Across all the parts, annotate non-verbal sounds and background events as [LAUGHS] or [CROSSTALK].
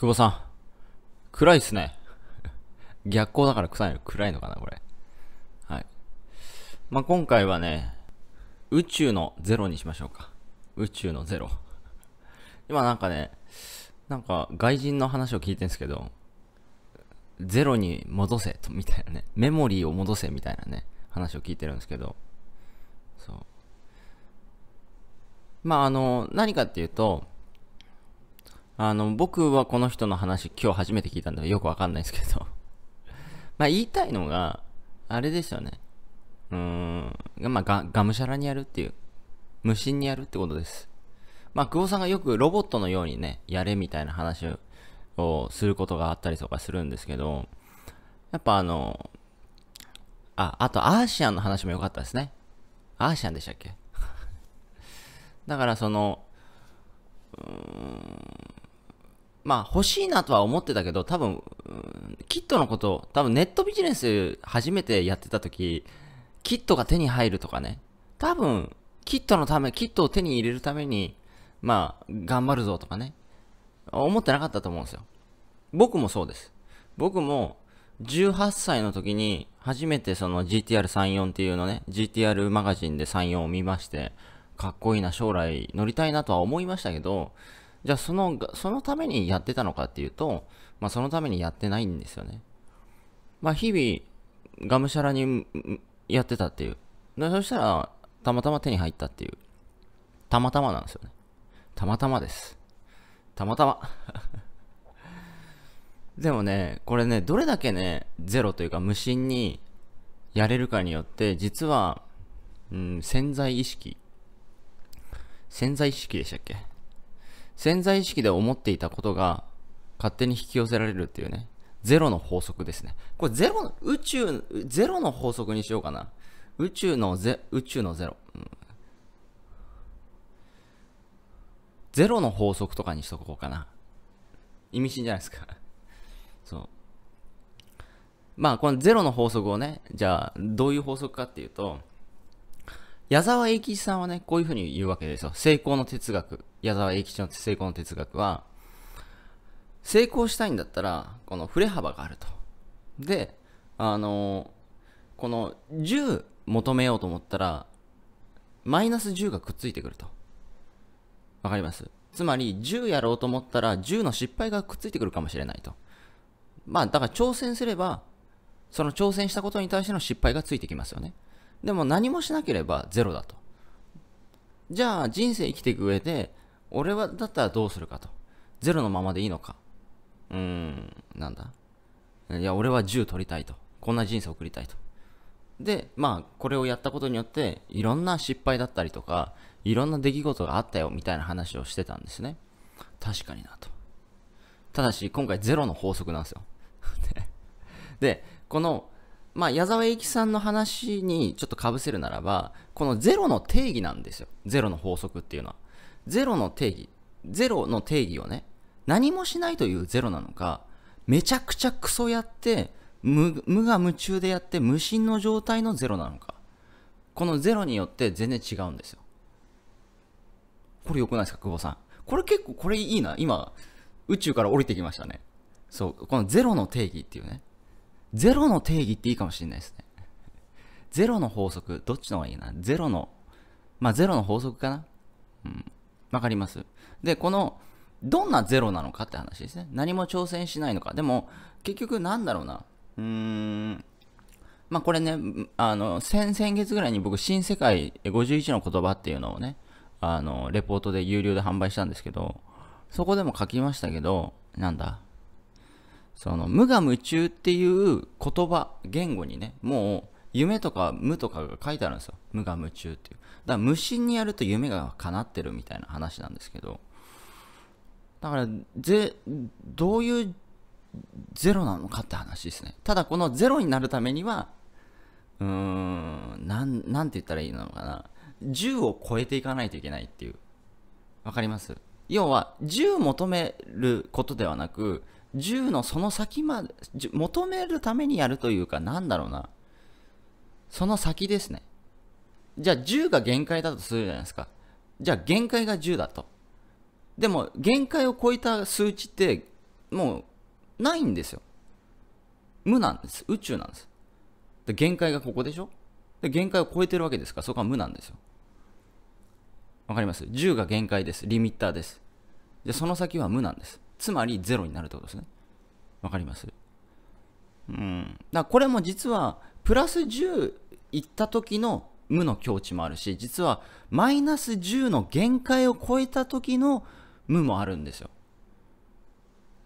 久保さん。暗いっすね。[LAUGHS] 逆光だから臭いの暗いのかな、これ。はい。まあ、今回はね、宇宙のゼロにしましょうか。宇宙のゼロ。[LAUGHS] 今なんかね、なんか外人の話を聞いてるんですけど、ゼロに戻せと、みたいなね。メモリーを戻せみたいなね、話を聞いてるんですけど、そう。まあ、あの、何かっていうと、あの、僕はこの人の話、今日初めて聞いたんでよくわかんないですけど [LAUGHS] まあ言いたいのが、あれですよね。うーん、まあが、がむしゃらにやるっていう。無心にやるってことです。まあ、久保さんがよくロボットのようにね、やれみたいな話をすることがあったりとかするんですけど、やっぱあの、あ、あとアーシアンの話も良かったですね。アーシアンでしたっけ [LAUGHS] だからその、まあ欲しいなとは思ってたけど、多分、キットのこと、多分ネットビジネス初めてやってた時、キットが手に入るとかね、多分、キットのため、キットを手に入れるために、まあ、頑張るぞとかね、思ってなかったと思うんですよ。僕もそうです。僕も、18歳の時に、初めてその GTR34 っていうのね、GTR マガジンで34を見まして、かっこいいな、将来乗りたいなとは思いましたけど、じゃあその、そのためにやってたのかっていうと、まあそのためにやってないんですよね。まあ日々、がむしゃらにやってたっていう。でそしたら、たまたま手に入ったっていう。たまたまなんですよね。たまたまです。たまたま [LAUGHS] でもね、これね、どれだけね、ゼロというか無心にやれるかによって、実は、うん、潜在意識。潜在意識でしたっけ潜在意識で思っていたことが勝手に引き寄せられるっていうね。ゼロの法則ですね。これゼロ、宇宙、ゼロの法則にしようかな。宇宙のゼ、宇宙のゼロ。うん、ゼロの法則とかにしとこうかな。意味深じゃないですか。そう。まあ、このゼロの法則をね、じゃあ、どういう法則かっていうと、矢沢永吉さんはね、こういうふうに言うわけですよ。成功の哲学。矢沢永吉の成功の哲学は、成功したいんだったら、この振れ幅があると。で、あのー、この10求めようと思ったら、マイナス10がくっついてくると。わかりますつまり、10やろうと思ったら、10の失敗がくっついてくるかもしれないと。まあ、だから挑戦すれば、その挑戦したことに対しての失敗がついてきますよね。でも何もしなければゼロだと。じゃあ人生生きていく上で、俺はだったらどうするかと。ゼロのままでいいのか。うーん、なんだ。いや、俺は銃取りたいと。こんな人生送りたいと。で、まあ、これをやったことによって、いろんな失敗だったりとか、いろんな出来事があったよ、みたいな話をしてたんですね。確かになと。ただし、今回ゼロの法則なんですよ。[LAUGHS] で、このまあ、矢沢永吉さんの話にちょっとかぶせるならば、このゼロの定義なんですよ。ゼロの法則っていうのは。ゼロの定義。ゼロの定義をね、何もしないというゼロなのか、めちゃくちゃクソやって、無無我夢中でやって無心の状態のゼロなのか。このゼロによって全然違うんですよ。これ良くないですか、久保さん。これ結構、これいいな。今、宇宙から降りてきましたね。そう、このゼロの定義っていうね。ゼロの定義っていいかもしれないですね。ゼロの法則、どっちの方がいいなゼロの、まあゼロの法則かなうん。わかります。で、この、どんなゼロなのかって話ですね。何も挑戦しないのか。でも、結局なんだろうな。うーん。まあこれね、あの、先、々月ぐらいに僕、新世界51の言葉っていうのをね、あの、レポートで有料で販売したんですけど、そこでも書きましたけど、なんだ。その無我夢中っていう言葉、言語にね、もう夢とか無とかが書いてあるんですよ。無我夢中っていう。だから無心にやると夢が叶ってるみたいな話なんですけど、だからぜ、どういうゼロなのかって話ですね。ただこのゼロになるためには、うーん、なん、なんて言ったらいいのかな。10を超えていかないといけないっていう。わかります要は、10求めることではなく、10のその先まで、求めるためにやるというか、なんだろうな。その先ですね。じゃあ10が限界だとするじゃないですか。じゃあ限界が10だと。でも、限界を超えた数値って、もう、ないんですよ。無なんです。宇宙なんです。で限界がここでしょで限界を超えてるわけですから、そこは無なんですよ。わかります ?10 が限界です。リミッターです。でその先は無なんです。つまりゼロになるってことですね。わかりますうん。だこれも実は、プラス10いった時の無の境地もあるし、実はマイナス10の限界を超えた時の無もあるんですよ。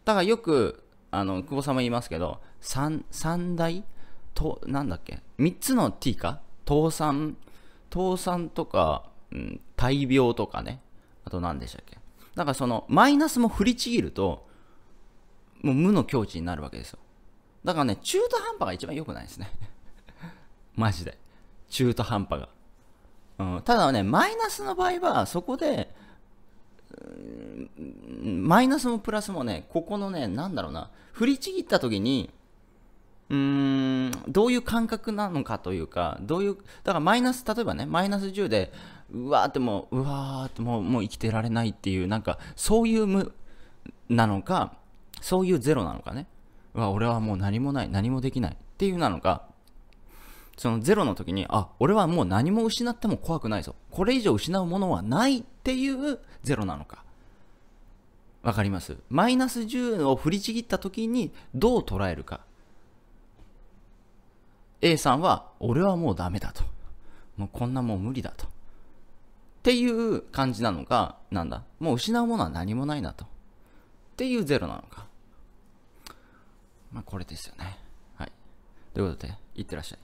だからよく、あの、久保さんも言いますけど、三、三大と、なんだっけ、三つの t か倒産、倒産とか、うん、大病とかね。あと何でしたっけだからそのマイナスも振りちぎると、もう無の境地になるわけですよ。だからね、中途半端が一番良くないですね。[LAUGHS] マジで。中途半端が。うん、ただね、マイナスの場合は、そこで、マイナスもプラスもね、ここのね、なんだろうな、振りちぎった時に、うーんどういう感覚なのかというかどういうだからマイナス例えばねマイナス10でうわーってもううわーってもうもう生きてられないっていうなんかそういう無なのかそういうゼロなのかねうわ俺はもう何もない何もできないっていうなのかそのゼロの時にあ俺はもう何も失っても怖くないぞこれ以上失うものはないっていうゼロなのかわかりますマイナス10を振りちぎった時にどう捉えるか A さんは、俺はもうダメだと。もうこんなもう無理だと。っていう感じなのか、なんだ。もう失うものは何もないなと。っていうゼロなのか。まあ、これですよね。はい。ということで、いってらっしゃい。